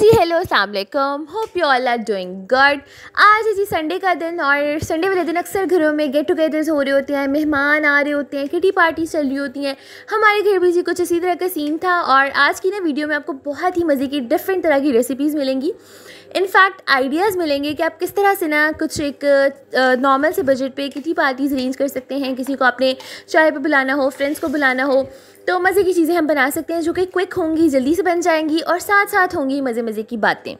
ji hello Aslam hope you all are doing good आज है जी Sunday का दिन और संडे वाले दिन अक्सर घरों में गेट टुगेदर्स हो रहे होते हैं मेहमान आ रहे होते हैं किटी पार्टी चल रही होती हैं हमारे घर भी जी कुछ इसी तरह का सीन था और आज की ना वीडियो में आपको बहुत ही मज़े की डिफरेंट तरह की रेसिपीज़ मिलेंगी इनफैक्ट आइडियाज़ मिलेंगे कि आप किस तरह से ना कुछ एक नॉर्मल से बजट पे कितनी पार्टीज़ अरेंज कर सकते हैं किसी को अपने चाय पे बुलाना हो फ्रेंड्स को बुलाना हो तो मज़े की चीज़ें हम बना सकते हैं जो कि क्विक होंगी जल्दी से बन जाएंगी और साथ साथ होंगी मज़े मज़े की बातें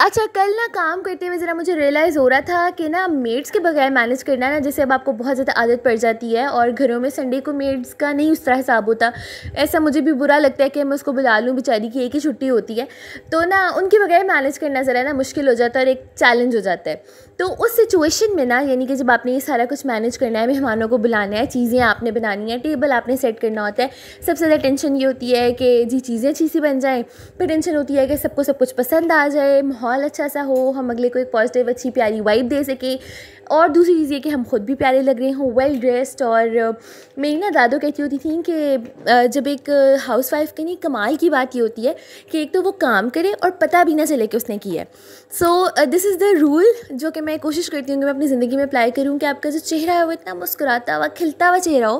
अच्छा कल ना काम करते हुए ज़रा मुझे रियलाइज़ हो रहा था कि ना मेड्स के बगैर मैनेज करना ना जैसे अब आपको बहुत ज़्यादा आदत पड़ जाती है और घरों में संडे को मेड्स का नहीं उस तरह हिसाब होता ऐसा मुझे भी बुरा लगता है कि मैं उसको बुला लूँ बेचारी की एक ही छुट्टी होती है तो ना उनके बगैर मैनेज करना ज़रा ना मुश्किल हो जाता है और एक चैलेंज हो जाता है तो उस सिचुएशन में ना यानी कि जब आपने ये सारा कुछ मैनेज करना है मेहमानों को बुलाना है चीज़ें आपने बनानी है टेबल आपने सेट करना होता है सबसे ज़्यादा टेंशन ये होती है कि जी चीज़ें अच्छी सी बन जाएँ फिर टेंशन होती है कि सबको सब कुछ पसंद आ जाए माहौल अच्छा सा हो हम अगले को एक पॉजिटिव अच्छी प्यारी वाइब दे सके और दूसरी चीज़ ये कि हम खुद भी प्यारे लग रहे हों वेल ड्रेस्ड और मेरी ना दादो कहती होती थी कि जब एक हाउस वाइफ के नहीं कमाल की बात ये होती है कि एक तो वो काम करे और पता भी ना चले कि उसने किया है so this is the rule जो कि मैं कोशिश करती हूँ कि मैं अपनी ज़िंदगी में अप्लाई करूँ कि आपका जो चेहरा है वो इतना मुस्कुराता हुआ खिलता हुआ चेहरा हो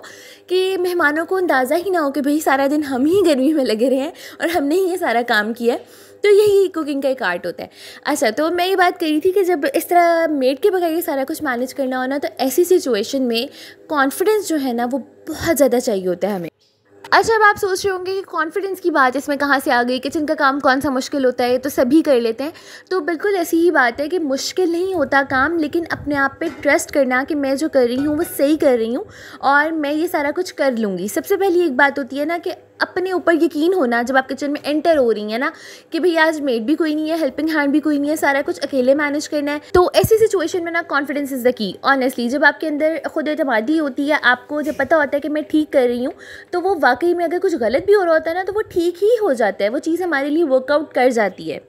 कि मेहमानों को अंदाज़ा ही ना हो कि भाई सारा दिन हम ही गर्मी में लगे रहे हैं और हमने ही ये सारा काम किया है तो यही कुकिंग का एक आर्ट होता है अच्छा तो मैं ये बात करी थी कि जब इस तरह मेड के बगैर ये सारा कुछ मैनेज करना होना तो ऐसी सिचुएशन में कॉन्फिडेंस जो है ना वो बहुत ज़्यादा चाहिए होता है हमें अच्छा अब आप सोच रहे होंगे कि कॉन्फिडेंस की बात इसमें कहाँ से आ गई किचन का काम कौन सा मुश्किल होता है तो सभी कर लेते हैं तो बिल्कुल ऐसी ही बात है कि मुश्किल नहीं होता काम लेकिन अपने आप पे ट्रस्ट करना कि मैं जो कर रही हूँ वो सही कर रही हूँ और मैं ये सारा कुछ कर लूँगी सबसे पहली एक बात होती है ना कि अपने ऊपर यकीन होना जब आप किचन में एंटर हो रही है ना कि भाई आज मेड भी कोई नहीं है हेल्पिंग हैंड भी कोई नहीं है सारा कुछ अकेले मैनेज करना है तो ऐसी सिचुएशन में ना confidence is the key honestly जब आपके अंदर खुद अतमादी होती है आपको जब पता होता है कि मैं ठीक कर रही हूँ तो वो वाकई में अगर कुछ गलत भी हो रहा होता है ना तो वो ठीक ही हो जाता है वो चीज़ हमारे लिए वर्कआउट कर जाती है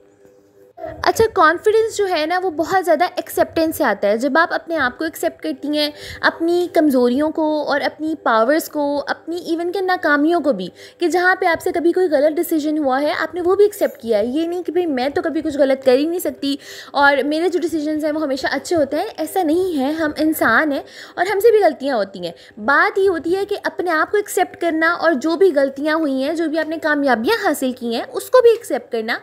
अच्छा कॉन्फिडेंस जो है ना वो बहुत ज़्यादा एक्सेप्टेंस से आता है जब आप अपने आप को एक्सेप्ट करती हैं अपनी कमज़ोरियों को और अपनी पावर्स को अपनी इवन के नाकामियों को भी कि जहाँ पे आपसे कभी कोई गलत डिसीजन हुआ है आपने वो भी एक्सेप्ट किया है ये नहीं कि भाई मैं तो कभी कुछ गलत कर ही नहीं सकती और मेरे जो डिसीजन हैं वो हमेशा अच्छे होते हैं ऐसा नहीं है हम इंसान हैं और हमसे भी गलतियाँ होती हैं बात ये होती है कि अपने आप को एक्सेप्ट करना और जो भी गलतियाँ हुई हैं जो भी आपने कामयाबियाँ हासिल की हैं उसको भी एक्सेप्ट करना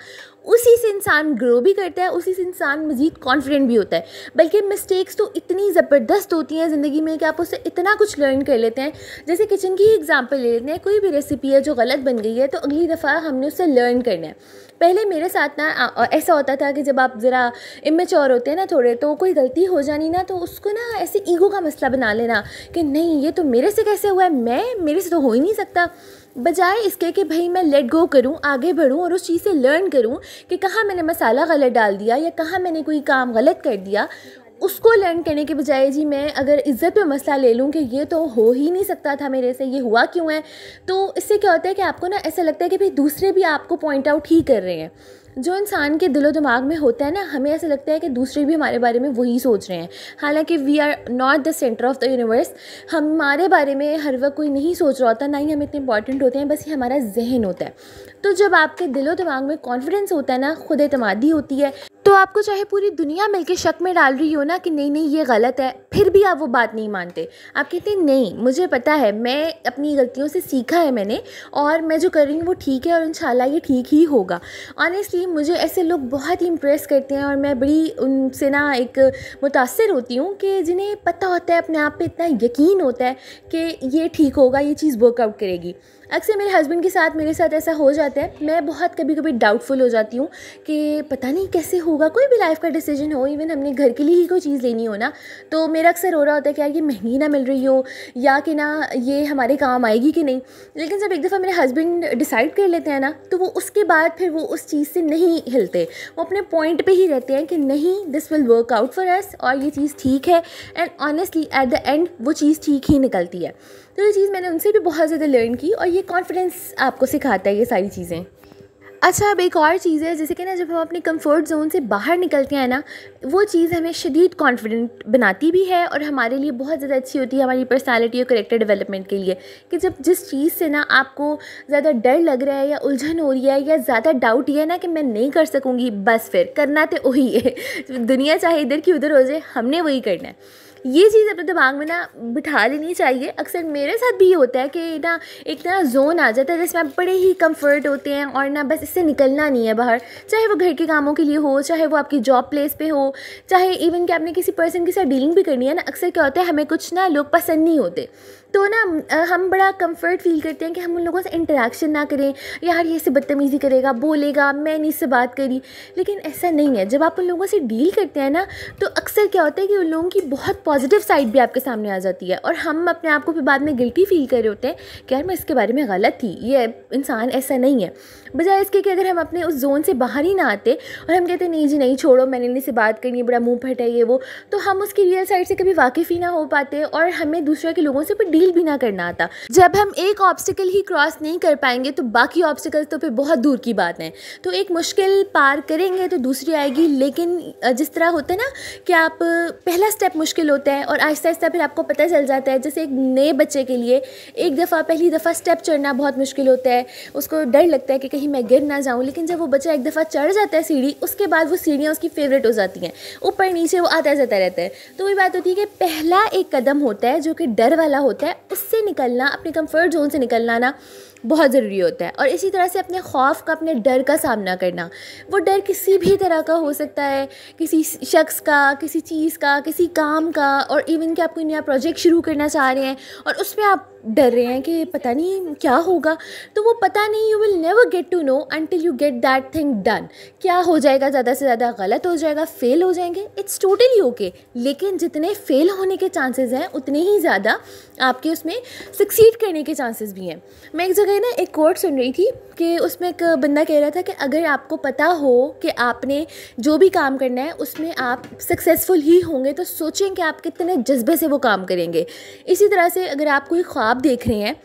उसी से इंसान ग्रो भी करता है उसी से इंसान मज़ीद कॉन्फिडेंट भी होता है बल्कि मिस्टेक्स तो इतनी ज़बरदस्त होती हैं ज़िंदगी में कि आप उससे इतना कुछ लर्न कर लेते हैं जैसे किचन की ही एग्ज़ाम्पल ले लेते हैं कोई भी रेसिपी है जो गलत बन गई है तो अगली दफ़ा हमने उससे लर्न करना है पहले मेरे साथ ना ऐसा होता था कि जब आप ज़रा इमेचोर होते हैं ना थोड़े तो कोई गलती हो जानी ना तो उसको ना ऐसे ईगो का मसला बना लेना कि नहीं ये तो मेरे से कैसे हुआ है मैं मेरे से तो हो ही नहीं सकता बजाय इसके कि भाई मैं लेट गो करूँ आगे बढ़ूँ और उस चीज़ से लर्न करूँ कि कहाँ मैंने मसाला गलत डाल दिया या कहाँ मैंने कोई काम गलत कर दिया उसको लर्न करने के बजाय जी मैं अगर इज़्ज़त पे मसला ले लूँ कि ये तो हो ही नहीं सकता था मेरे से ये हुआ क्यों है तो इससे क्या होता है कि आपको ना ऐसा लगता है कि भाई दूसरे भी आपको पॉइंट आउट ही कर रहे हैं जो इंसान के दिलो दिमाग में होता है ना हमें ऐसा लगता है कि दूसरे भी हमारे बारे में वही सोच रहे हैं हालांकि we are not the centre of the universe हमारे बारे में हर वक्त कोई नहीं सोच रहा होता ना ही हम इतने इंपॉर्टेंट होते हैं बस ये हमारा जहन होता है तो जब आपके दिलो दिमाग में कॉन्फिडेंस होता है ना खुद अतमादी होती है तो आपको चाहे पूरी दुनिया मिलके शक में डाल रही हो ना कि नहीं नहीं ये गलत है फिर भी आप वो बात नहीं मानते आप कहते हैं नहीं मुझे पता है मैं अपनी गलतियों से सीखा है मैंने और मैं जो कर रही हूँ वो ठीक है और इन ये ठीक ही होगा ऑनेस्टली मुझे ऐसे लोग बहुत ही इम्प्रेस करते हैं और मैं बड़ी उनसे ना एक मुतासर होती हूँ कि जिन्हें पता होता है अपने आप पर इतना यकीन होता है कि ये ठीक होगा ये चीज़ वर्कआउट करेगी अक्सर मेरे हस्बैंड के साथ मेरे साथ ऐसा हो जाता है मैं बहुत कभी कभी डाउटफुल हो जाती हूँ कि पता नहीं कैसे होगा होगा कोई भी लाइफ का डिसीजन हो इवन हमने घर के लिए ही कोई चीज़ लेनी हो ना तो मेरा अक्सर हो रहा होता है कि यार ये महंगी ना मिल रही हो या कि ना ये हमारे काम आएगी कि नहीं लेकिन जब एक दफ़ा मेरे हस्बैंड डिसाइड कर लेते हैं ना तो वो उसके बाद फिर वो उस चीज़ से नहीं हिलते वो अपने पॉइंट पर ही रहते हैं कि नहीं this will work out for us और ये चीज़ ठीक है and honestly at the end वो चीज़ ठीक ही निकलती है तो ये चीज़ मैंने उनसे भी बहुत ज़्यादा लर्न की और ये कॉन्फिडेंस आपको सिखाता है ये सारी चीज़ें अच्छा अब एक और चीज़ है जैसे कि ना जब हम अपने कंफर्ट जोन से बाहर निकलते हैं ना वो चीज़ हमें शदीद कॉन्फिडेंट बनाती भी है और हमारे लिए बहुत ज़्यादा अच्छी होती है हमारी पर्सनालिटी और करेक्टर डेवलपमेंट के लिए कि जब जिस चीज़ से ना आपको ज़्यादा डर लग रहा है या उलझन हो रही है या ज़्यादा डाउट ये है ना कि मैं नहीं कर सकूँगी बस फिर करना तो वही है दुनिया चाहे इधर की उधर हो जाए हमने वही करना है ये चीज़ अपने दिमाग में ना बिठा लेनी चाहिए अक्सर मेरे साथ भी ये होता है कि ना एक ना जोन आ जाता है जिसमें बड़े ही कंफर्ट होते हैं और ना बस इससे निकलना नहीं है बाहर चाहे वो घर के कामों के लिए हो चाहे वो आपकी जॉब प्लेस पे हो चाहे इवन कि आपने किसी पर्सन के साथ डीलिंग भी करनी है ना अक्सर क्या होता है हमें कुछ ना लोग पसंद नहीं होते तो ना हम बड़ा कंफर्ट फील करते हैं कि हम उन लोगों से इंटरेक्शन ना करें यार ये से बदतमीज़ी करेगा बोलेगा मैंने इससे बात करी लेकिन ऐसा नहीं है जब आप उन लोगों से डील करते हैं ना तो अक्सर क्या होता है कि उन लोगों की बहुत पॉजिटिव साइड भी आपके सामने आ जाती है और हम अपने आप को भी बाद में गिल्टी फील कर रहे होते हैं कि यार मैं इसके बारे में गलत थी ये इंसान ऐसा नहीं है बजाय इसके कि अगर हम अपने उस जोन से बाहर ही ना आते और हम कहते नहीं जी नहीं छोड़ो मैंने से बात करनी है बड़ा मुँह फट है ये वो तो हम उसकी रियल साइड से कभी वाकिफ़ ही ना हो पाते और हमें दूसरे के लोगों से डील डील भी ना करना आता जब हम एक ऑब्स्टिकल ही क्रॉस नहीं कर पाएंगे तो बाकी ऑब्स्टिकल्स तो फिर बहुत दूर की बात है तो एक मुश्किल पार करेंगे तो दूसरी आएगी लेकिन जिस तरह होता है ना कि आप पहला स्टेप मुश्किल होता है और आहिस्ता आहिस्ता फिर आपको पता चल जाता है जैसे एक नए बच्चे के लिए एक दफ़ा पहली दफ़ा स्टेप चढ़ना बहुत मुश्किल होता है उसको डर लगता है कि कहीं मैं गिर ना जाऊँ लेकिन जब वो बच्चा एक दफ़ा चढ़ जाता है सीढ़ी उसके बाद वो सीढ़ियाँ उसकी फेवरेट हो जाती हैं ऊपर नीचे वो आता जाता रहता है तो वही बात होती है कि पहला एक कदम होता है जो कि डर वाला होता है है उससे निकलना अपने कंफर्ट जोन से निकलना ना बहुत ज़रूरी होता है और इसी तरह से अपने खौफ का अपने डर का सामना करना वो डर किसी भी तरह का हो सकता है किसी शख्स का किसी चीज़ का किसी काम का और इवन कि आप कोई नया प्रोजेक्ट शुरू करना चाह रहे हैं और उसमें आप डर रहे हैं कि पता नहीं क्या होगा तो वो पता नहीं you will never get to know until you get that thing done क्या हो जाएगा ज़्यादा से ज़्यादा गलत हो जाएगा फेल हो जाएंगे इट्स टोटली ओके लेकिन जितने फेल होने के चांसेस हैं उतने ही ज़्यादा आपके उसमें सक्सीड करने के चांसेस भी हैं मैं एक जगह मैं ना एक कोर्ट सुन रही थी कि उसमें एक बंदा कह रहा था कि अगर आपको पता हो कि आपने जो भी काम करना है उसमें आप सक्सेसफुल ही होंगे तो सोचें कि आप कितने जज्बे से वो काम करेंगे इसी तरह से अगर आप कोई ख्वाब देख रहे हैं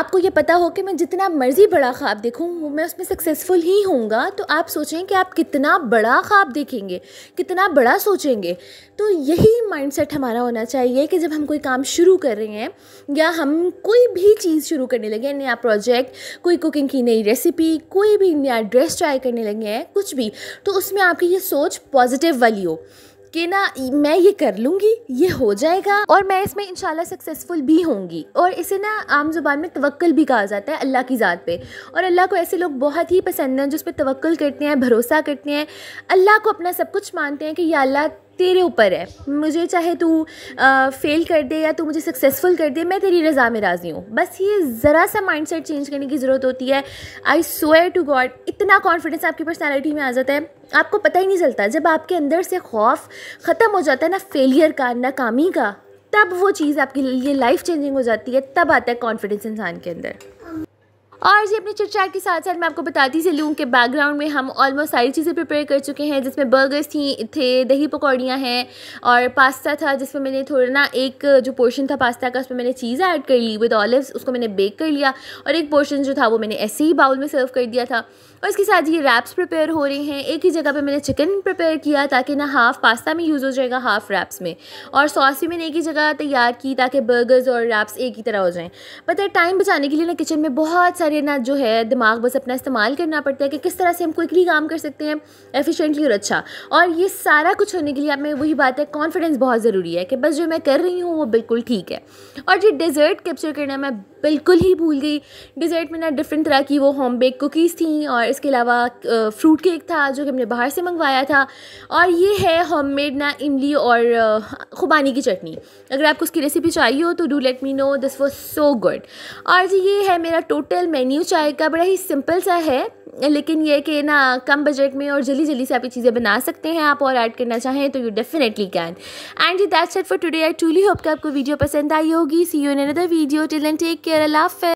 आपको ये पता हो कि मैं जितना मर्ज़ी बड़ा ख्वाब देखूँ मैं उसमें सक्सेसफुल ही होऊंगा तो आप सोचें कि आप कितना बड़ा ख्वाब देखेंगे कितना बड़ा सोचेंगे तो यही माइंडसेट हमारा होना चाहिए कि जब हम कोई काम शुरू कर रहे हैं या हम कोई भी चीज़ शुरू करने लगे नया प्रोजेक्ट प्रोजेक्ट कोई कुकिंग की नई रेसिपी कोई भी नया ड्रेस ट्राई करने लगे हैं कुछ भी तो उसमें आपकी ये सोच पॉजिटिव वाली हो कि ना मैं ये कर लूँगी ये हो जाएगा और मैं इसमें इन सक्सेसफुल भी होंगी और इसे ना आम जुबान में तवक्ल भी कहा जाता है अल्लाह की ज़ात पे और अल्लाह को ऐसे लोग बहुत ही पसंद हैं जिस पर तवक्ल करते हैं भरोसा करते हैं अल्लाह को अपना सब कुछ मानते हैं कि यह अल्लाह तेरे ऊपर है मुझे चाहे तू फेल कर दे या तू मुझे सक्सेसफुल कर दे मैं तेरी रज़ा में राज़ी हूँ बस ये ज़रा सा माइंडसेट चेंज करने की ज़रूरत होती है आई स्वेयर टू गॉड इतना कॉन्फिडेंस आपकी पर्सनैलिटी में आ जाता है आपको पता ही नहीं चलता जब आपके अंदर से खौफ ख़त्म हो जाता है ना फेलियर का नाकामी का तब वो चीज़ आपके लिए लाइफ चेंजिंग हो जाती है तब आता है कॉन्फिडेंस इंसान के अंदर और जी अपनी चिटचाट के साथ साथ मैं आपको बताती चलूँ कि बैकग्राउंड में हम ऑलमोस्ट सारी चीज़ें प्रिपेयर कर चुके हैं जिसमें बर्गर्स थी थे दही पकौड़ियाँ हैं और पास्ता था जिसमें मैंने थोड़ा ना एक जो पोर्शन था पास्ता का उसमें मैंने चीज़ ऐड कर ली विद ऑलिव्स उसको मैंने बेक कर लिया और एक पोर्शन जो था वो मैंने ऐसे ही बाउल में सर्व कर दिया था और इसके साथ ये रैप्स प्रिपेयर हो रहे हैं एक ही जगह पर मैंने चिकन प्रिपेयर किया ताकि ना हाफ़ पास्ता में यूज़ हो जाएगा हाफ़ रैप्स में और सॉस भी मैंने एक ही जगह तैयार की ताकि बर्गर्स और रैप्स एक ही तरह हो जाएँ पता टाइम बचाने के लिए ना किचन में बहुत सारे ना जो है दिमाग बस अपना इस्तेमाल करना पड़ता है कि किस तरह से हम क्विकली काम कर सकते हैं एफिशिएंटली और अच्छा और ये सारा कुछ होने के लिए आप वही बात है कॉन्फिडेंस बहुत ज़रूरी है कि बस जो मैं कर रही हूँ वो बिल्कुल ठीक है और जो डिज़र्ट कैप्चर करना मैं बिल्कुल ही भूल गई डिज़र्ट में ना डिफरेंट तरह की वो होम बेक कुकीज़ थी और इसके अलावा फ्रूट केक था जो कि हमने बाहर से मंगवाया था और ये है होम मेड ना इमली और खुबानी की चटनी अगर आपको उसकी रेसिपी चाहिए हो तो do let me know this was so good और जी ये है मेरा टोटल मेन्यू चाय का बड़ा ही सिंपल सा है लेकिन ये कि ना कम बजट में और जल्दी जल्दी से आप ये चीज़ें बना सकते हैं आप और ऐड करना चाहें तो यू डेफिनेटली कैन एंड जी that's it for today I truly hope कि आपको वीडियो पसंद आई होगी see you in another video till and take care Allah